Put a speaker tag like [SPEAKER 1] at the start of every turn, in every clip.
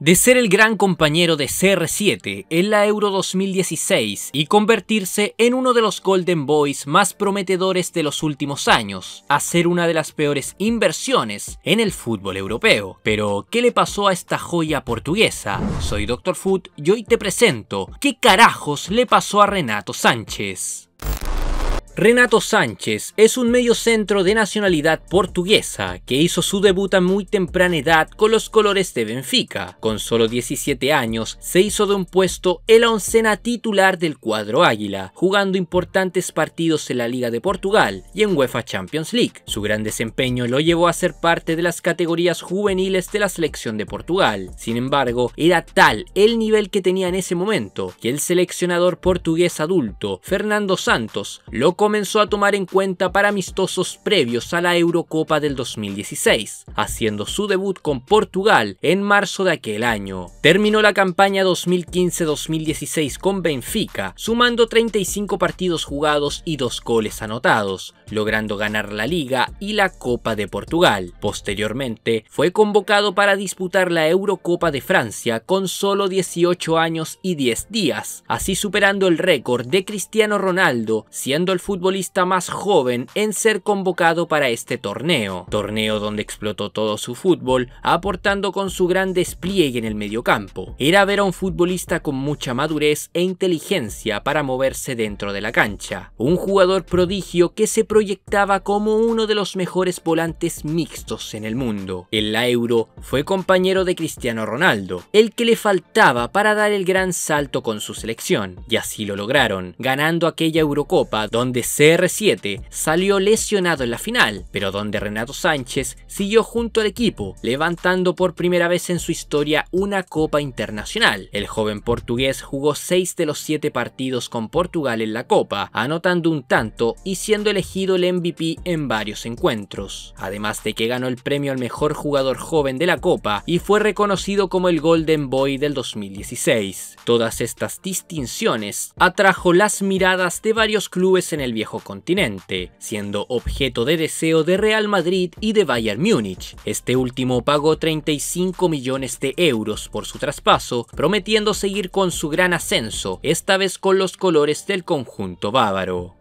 [SPEAKER 1] de ser el gran compañero de CR7 en la Euro 2016 y convertirse en uno de los Golden Boys más prometedores de los últimos años, a ser una de las peores inversiones en el fútbol europeo. Pero, ¿qué le pasó a esta joya portuguesa? Soy Dr. Foot y hoy te presento qué carajos le pasó a Renato Sánchez. Renato Sánchez es un medio centro de nacionalidad portuguesa que hizo su debut a muy temprana edad con los colores de Benfica. Con solo 17 años se hizo de un puesto en la oncena titular del cuadro Águila, jugando importantes partidos en la Liga de Portugal y en UEFA Champions League. Su gran desempeño lo llevó a ser parte de las categorías juveniles de la selección de Portugal. Sin embargo, era tal el nivel que tenía en ese momento que el seleccionador portugués adulto, Fernando Santos, lo comenzó a tomar en cuenta para amistosos previos a la Eurocopa del 2016, haciendo su debut con Portugal en marzo de aquel año. Terminó la campaña 2015-2016 con Benfica, sumando 35 partidos jugados y dos goles anotados, logrando ganar la Liga y la Copa de Portugal. Posteriormente, fue convocado para disputar la Eurocopa de Francia con solo 18 años y 10 días, así superando el récord de Cristiano Ronaldo, siendo el futbolista futbolista más joven en ser convocado para este torneo, torneo donde explotó todo su fútbol, aportando con su gran despliegue en el mediocampo. Era ver a un futbolista con mucha madurez e inteligencia para moverse dentro de la cancha, un jugador prodigio que se proyectaba como uno de los mejores volantes mixtos en el mundo. En la Euro fue compañero de Cristiano Ronaldo, el que le faltaba para dar el gran salto con su selección, y así lo lograron, ganando aquella Eurocopa donde CR7 salió lesionado en la final, pero donde Renato Sánchez siguió junto al equipo, levantando por primera vez en su historia una Copa Internacional. El joven portugués jugó 6 de los 7 partidos con Portugal en la Copa, anotando un tanto y siendo elegido el MVP en varios encuentros. Además de que ganó el premio al mejor jugador joven de la Copa y fue reconocido como el Golden Boy del 2016. Todas estas distinciones atrajo las miradas de varios clubes en el el viejo continente, siendo objeto de deseo de Real Madrid y de Bayern Múnich. Este último pagó 35 millones de euros por su traspaso, prometiendo seguir con su gran ascenso, esta vez con los colores del conjunto bávaro.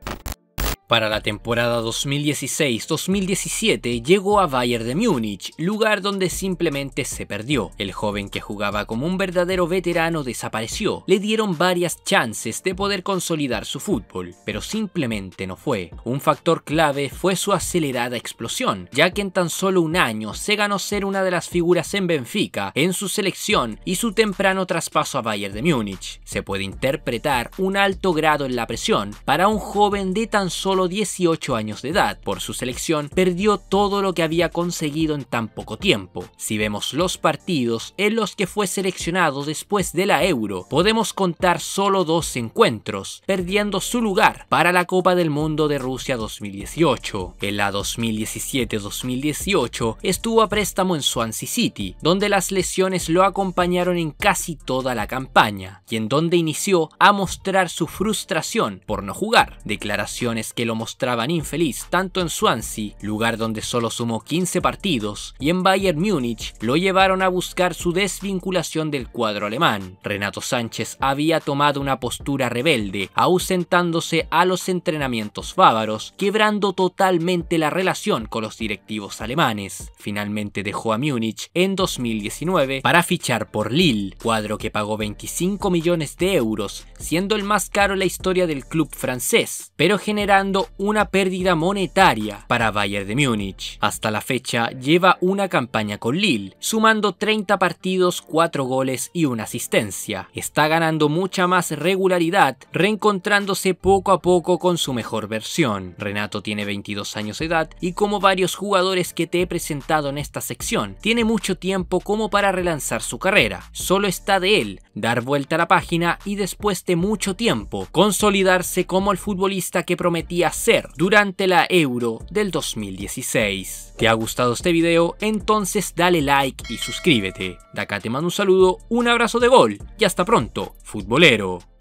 [SPEAKER 1] Para la temporada 2016-2017 llegó a Bayern de Múnich, lugar donde simplemente se perdió. El joven que jugaba como un verdadero veterano desapareció. Le dieron varias chances de poder consolidar su fútbol, pero simplemente no fue. Un factor clave fue su acelerada explosión, ya que en tan solo un año se ganó ser una de las figuras en Benfica, en su selección y su temprano traspaso a Bayern de Múnich. Se puede interpretar un alto grado en la presión para un joven de tan solo 18 años de edad. Por su selección, perdió todo lo que había conseguido en tan poco tiempo. Si vemos los partidos en los que fue seleccionado después de la Euro, podemos contar solo dos encuentros, perdiendo su lugar para la Copa del Mundo de Rusia 2018. En la 2017-2018 estuvo a préstamo en Swansea City, donde las lesiones lo acompañaron en casi toda la campaña, y en donde inició a mostrar su frustración por no jugar, declaraciones que lo mostraban infeliz tanto en Swansea, lugar donde solo sumó 15 partidos, y en Bayern Múnich lo llevaron a buscar su desvinculación del cuadro alemán. Renato Sánchez había tomado una postura rebelde, ausentándose a los entrenamientos bávaros, quebrando totalmente la relación con los directivos alemanes. Finalmente dejó a Múnich en 2019 para fichar por Lille, cuadro que pagó 25 millones de euros, siendo el más caro en la historia del club francés, pero generando una pérdida monetaria para Bayern de Múnich. Hasta la fecha lleva una campaña con Lille, sumando 30 partidos, 4 goles y una asistencia. Está ganando mucha más regularidad, reencontrándose poco a poco con su mejor versión. Renato tiene 22 años de edad y como varios jugadores que te he presentado en esta sección, tiene mucho tiempo como para relanzar su carrera. Solo está de él dar vuelta a la página y después de mucho tiempo consolidarse como el futbolista que prometía hacer durante la Euro del 2016. ¿Te ha gustado este video? Entonces dale like y suscríbete. De acá te mando un saludo, un abrazo de gol y hasta pronto, futbolero.